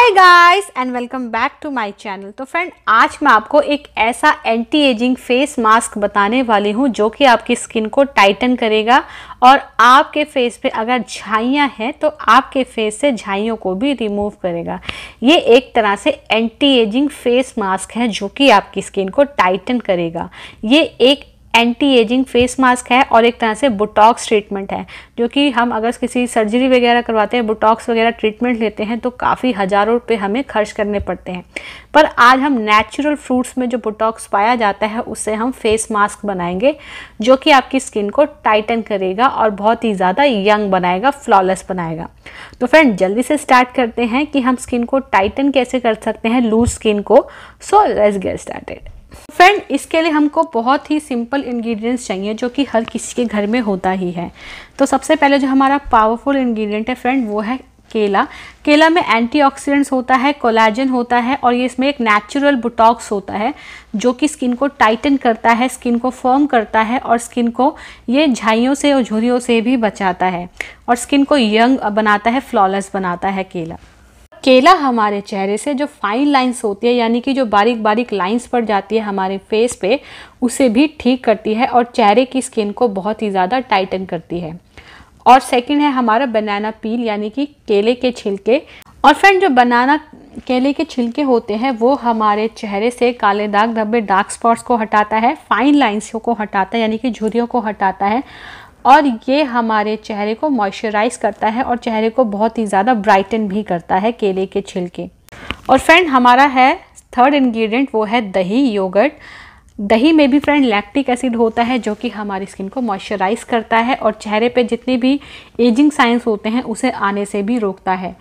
hi guys and welcome back to my channel तो friend आज मैं आपको एक ऐसा एंटी एजिंग फेस मास्क बताने वाली हूँ जो कि आपकी स्किन को टाइटन करेगा और आपके फेस पे अगर झाइयाँ हैं तो आपके फेस से झाइयों को भी रिमूव करेगा ये एक तरह से एंटी एजिंग फेस मास्क है जो कि आपकी स्किन को टाइटन करेगा ये एक एंटी एजिंग फेस मास्क है और एक तरह से बोटॉक्स ट्रीटमेंट है जो कि हम अगर किसी सर्जरी वगैरह करवाते हैं बोटॉक्स वगैरह ट्रीटमेंट लेते हैं तो काफ़ी हज़ारों रुपये हमें खर्च करने पड़ते हैं पर आज हम नेचुरल फ्रूट्स में जो बोटॉक्स पाया जाता है उससे हम फेस मास्क बनाएंगे जो कि आपकी स्किन को टाइटन करेगा और बहुत ही ज़्यादा यंग बनाएगा फ्लॉलेस बनाएगा तो फ्रेंड जल्दी से स्टार्ट करते हैं कि हम स्किन को टाइटन कैसे कर सकते हैं लूज स्किन को so let's get started friend इसके लिए हमको बहुत ही सिंपल इंग्रेडिएंट्स चाहिए जो कि हर किसी के घर में होता ही है तो सबसे पहले जो हमारा पावरफुल इंग्रेडिएंट है फ्रेंड वो है केला केला में एंटीऑक्सीडेंट्स होता है कोलाजन होता है और ये इसमें एक नेचुरल बुटॉक्स होता है जो कि स्किन को टाइटन करता है स्किन को फर्म करता है और स्किन को ये झाइयों से और झुरियों से भी बचाता है और स्किन को यंग बनाता है फ्लॉलेस बनाता है केला केला हमारे चेहरे से जो फाइन लाइंस होती है यानी कि जो बारीक बारीक लाइंस पड़ जाती है हमारे फेस पे उसे भी ठीक करती है और चेहरे की स्किन को बहुत ही ज़्यादा टाइटन करती है और सेकंड है हमारा बनाना पील यानी कि केले के छिलके और फ्रेंड जो बनाना केले के छिलके होते हैं वो हमारे चेहरे से काले दाग धब्बे डार्क स्पॉट्स को हटाता है फाइन लाइन्स को हटाता है यानी कि झुरियों को हटाता है और ये हमारे चेहरे को मॉइस्चराइज करता है और चेहरे को बहुत ही ज़्यादा ब्राइटन भी करता है केले के छिलके और फ्रेंड हमारा है थर्ड इंग्रेडिएंट वो है दही योगर्ट दही में भी फ्रेंड लैक्टिक एसिड होता है जो कि हमारी स्किन को मॉइस्चराइज करता है और चेहरे पे जितने भी एजिंग साइंस होते हैं उसे आने से भी रोकता है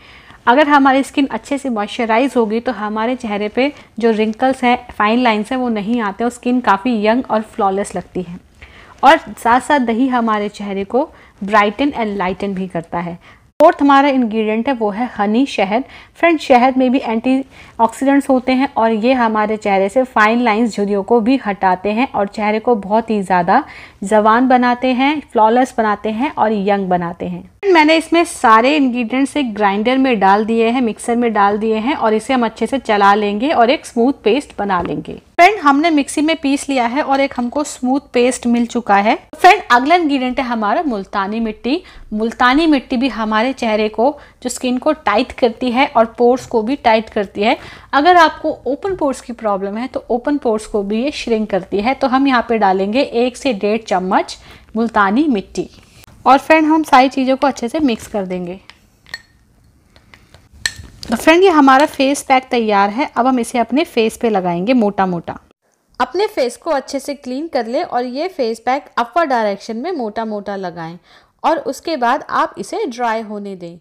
अगर हमारी स्किन अच्छे से मॉइस्चराइज होगी तो हमारे चेहरे पे जो रिंकल्स हैं फाइन लाइंस हैं वो नहीं आते और स्किन काफ़ी यंग और फ्लॉलेस लगती है और साथ साथ दही हमारे चेहरे को ब्राइटन एंड लाइटन भी करता है फोर्थ हमारा इंग्रेडिएंट है वो है हनी शहद फ्रेंड शहद में भी एंटी ऑक्सीडेंट्स होते हैं और ये हमारे चेहरे से फाइन लाइंस झुरियों को भी हटाते हैं और चेहरे को बहुत ही ज़्यादा जवान बनाते हैं फ्लॉलेस बनाते हैं और यंग बनाते हैं मैंने इसमें सारे इंग्रेडिएंट्स एक ग्राइंडर में डाल दिए हैं मिक्सर में डाल दिए हैं और इसे हम अच्छे से चला लेंगे और एक स्मूथ पेस्ट बना लेंगे फ्रेंड हमने मिक्सी में पीस लिया है और एक हमको स्मूथ पेस्ट मिल चुका है फ्रेंड अगला इंग्रेडिएंट है हमारा मुल्तानी मिट्टी मुल्तानी मिट्टी भी हमारे चेहरे को जो स्किन को टाइट करती है और पोर्स को भी टाइट करती है अगर आपको ओपन पोर्स की प्रॉब्लम है तो ओपन पोर्स को भी ये श्रिंक करती है तो हम यहाँ पे डालेंगे एक से डेढ़ चम्मच मुल्तानी मिट्टी और फ्रेंड हम सारी चीज़ों को अच्छे से मिक्स कर देंगे तो फ्रेंड ये हमारा फेस पैक तैयार है अब हम इसे अपने फेस पे लगाएंगे मोटा मोटा अपने फेस को अच्छे से क्लीन कर लें और ये फेस पैक अपर डायरेक्शन में मोटा मोटा लगाएं और उसके बाद आप इसे ड्राई होने दें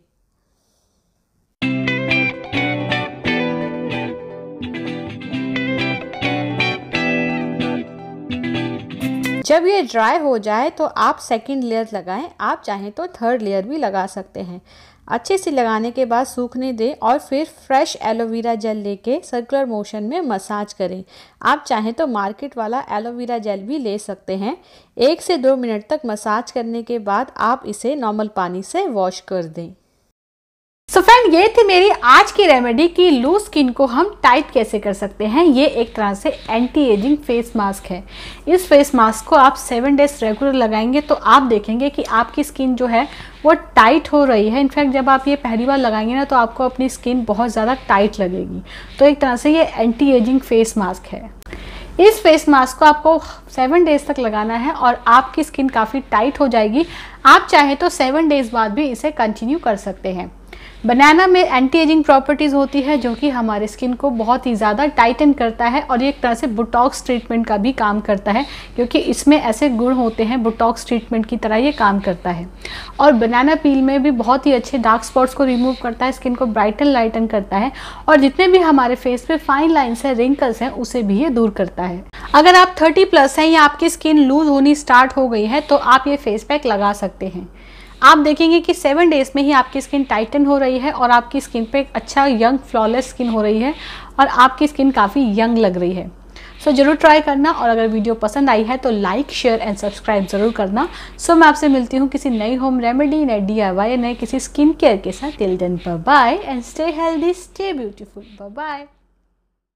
जब ये ड्राई हो जाए तो आप सेकंड लेयर लगाएं आप चाहें तो थर्ड लेयर भी लगा सकते हैं अच्छे से लगाने के बाद सूखने दें और फिर फ्रेश एलोवेरा जेल लेके सर्कुलर मोशन में मसाज करें आप चाहें तो मार्केट वाला एलोवेरा जेल भी ले सकते हैं एक से दो मिनट तक मसाज करने के बाद आप इसे नॉर्मल पानी से वॉश कर दें सो so फ्रेंड ये थी मेरी आज की रेमेडी कि लूज स्किन को हम टाइट कैसे कर सकते हैं ये एक तरह से एंटी एजिंग फेस मास्क है इस फेस मास्क को आप सेवन डेज रेगुलर लगाएंगे तो आप देखेंगे कि आपकी स्किन जो है वो टाइट हो रही है इनफैक्ट जब आप ये पहली बार लगाएंगे ना तो आपको अपनी स्किन बहुत ज़्यादा टाइट लगेगी तो एक तरह से ये एंटी एजिंग फेस मास्क है इस फेस मास्क को आपको सेवन डेज तक लगाना है और आपकी स्किन काफ़ी टाइट हो जाएगी आप चाहे तो सेवन डेज बाद भी इसे कंटिन्यू कर सकते हैं बनाना में एंटी एजिंग प्रॉपर्टीज़ होती है जो कि हमारे स्किन को बहुत ही ज़्यादा टाइटन करता है और ये एक तरह से बुटॉक्स ट्रीटमेंट का भी काम करता है क्योंकि इसमें ऐसे गुण होते हैं बुटॉक्स ट्रीटमेंट की तरह ये काम करता है और बनाना पील में भी बहुत ही अच्छे डार्क स्पॉट्स को रिमूव करता है स्किन को ब्राइटन लाइटन करता है और जितने भी हमारे फेस पर फाइन लाइन्स हैं रिंकल्स हैं उसे भी ये दूर करता है अगर आप थर्टी प्लस हैं या आपकी स्किन लूज होनी स्टार्ट हो गई है तो आप ये फेस पैक लगा सकते हैं आप देखेंगे कि सेवन डेज़ में ही आपकी स्किन टाइटन हो रही है और आपकी स्किन पे एक अच्छा यंग फ्लॉलेस स्किन हो रही है और आपकी स्किन काफ़ी यंग लग रही है सो so, ज़रूर ट्राई करना और अगर वीडियो पसंद आई है तो लाइक शेयर एंड सब्सक्राइब ज़रूर करना सो so, मैं आपसे मिलती हूँ किसी नई होम रेमेडी नए डी आई वाई नए किसी स्किन केयर के साथ till then bye and stay healthy stay beautiful bye